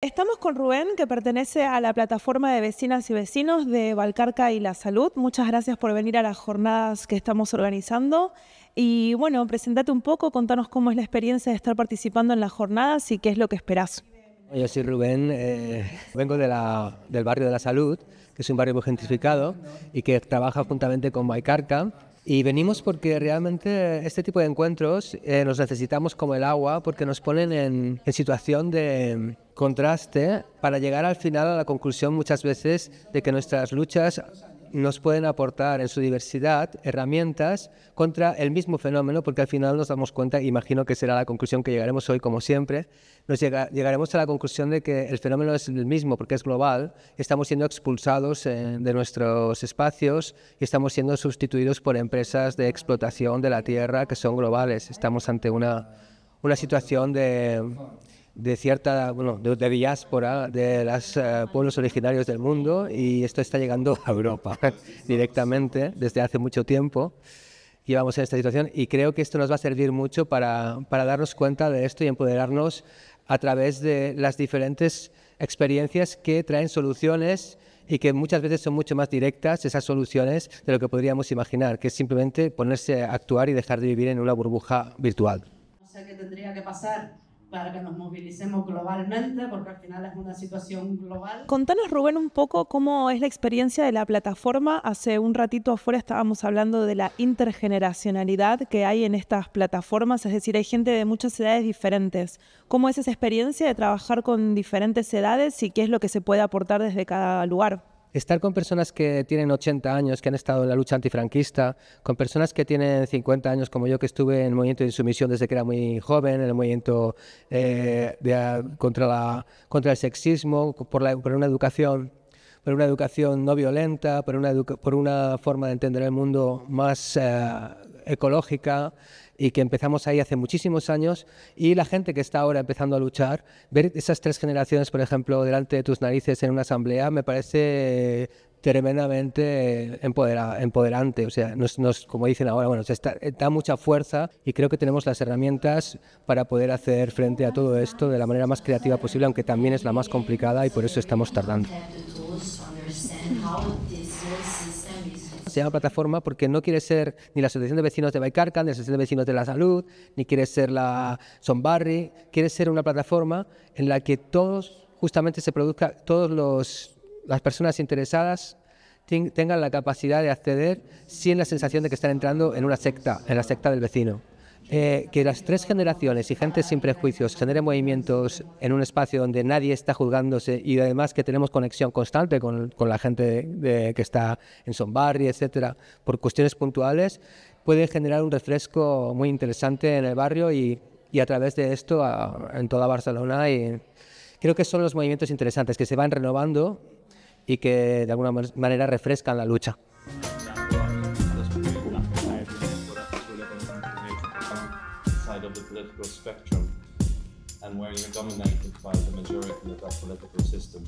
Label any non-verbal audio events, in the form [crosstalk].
Estamos con Rubén, que pertenece a la plataforma de vecinas y vecinos de Valcarca y la Salud. Muchas gracias por venir a las jornadas que estamos organizando. Y bueno, presentate un poco, contanos cómo es la experiencia de estar participando en las jornadas y qué es lo que esperas. Yo soy Rubén, eh, vengo del barrio de la Salud, que es un barrio muy gentrificado y que trabaja juntamente con Valcarca y venimos porque realmente este tipo de encuentros eh, nos necesitamos como el agua porque nos ponen en situación de contraste para llegar al final a la conclusión muchas veces de que nuestras luchas nos pueden aportar en su diversidad herramientas contra el mismo fenómeno, porque al final nos damos cuenta, imagino que será la conclusión que llegaremos hoy como siempre, nos llegaremos a la conclusión de que el fenómeno es el mismo porque es global, estamos siendo expulsados eh, de nuestros espacios y estamos siendo sustituidos por empresas de explotación de la tierra que son globales. Estamos ante una, una situación de de cierta, bueno, de, diáspora de los eh, pueblos originarios del mundo y esto está llegando a Europa [laughs] directamente desde hace mucho tiempo. Llevamos en esta situación y creo que esto nos va a servir mucho para, para darnos cuenta de esto y empoderarnos a través de las diferentes experiencias que traen soluciones y que muchas veces son mucho más directas esas soluciones de lo que podríamos imaginar, que es simplemente ponerse a actuar y dejar de vivir en una burbuja virtual. No tendría que pasar para que nos movilicemos globalmente, porque al final es una situación global. Contanos, Rubén, un poco cómo es la experiencia de la plataforma. Hace un ratito afuera estábamos hablando de la intergeneracionalidad que hay en estas plataformas, es decir, hay gente de muchas edades diferentes. ¿Cómo es esa experiencia de trabajar con diferentes edades y qué es lo que se puede aportar desde cada lugar? estar con personas que tienen 80 años, que han estado en la lucha antifranquista, con personas que tienen 50 años, como yo, que estuve en el movimiento de insumisión desde que era muy joven, en el movimiento eh, contra, la, contra el sexismo, por, una educación por una educación no violenta, por una, por una forma de entender el mundo más eh, ecológica y que empezamos ahí hace muchísimos años y la gente que está ahora empezando a luchar, ver esas tres generaciones, por ejemplo, delante de tus narices en una asamblea, me parece tremendamente empoderante. O sea, nos, como dicen ahora, bueno, eh, da mucha fuerza y creo que tenemos las herramientas para poder hacer frente a todo esto de la manera más creativa posible, aunque también es la más complicada y por eso estamos tardando llama plataforma porque no quiere ser ni la Asociación de Vecinos de Baicarca, ni la Asociación de Vecinos de la Salud, ni quiere ser la Sombarri. quiere ser una plataforma en la que todos, justamente se produzca, todas las personas interesadas tengan la capacidad de acceder sin la sensación de que están entrando en una secta, en la secta del vecino. Eh, que las tres generaciones y gente sin prejuicios genere movimientos en un espacio donde nadie está juzgándose y además que tenemos conexión constante con, la gente que está en barrio, etcétera, por cuestiones puntuales, puede generar un refresco muy interesante en el barrio y, a través de esto en toda Barcelona. Y creo que son los movimientos interesantes que se van renovando y que de alguna manera refrescan la lucha. of the political spectrum and where you're dominated by the majority of that political system.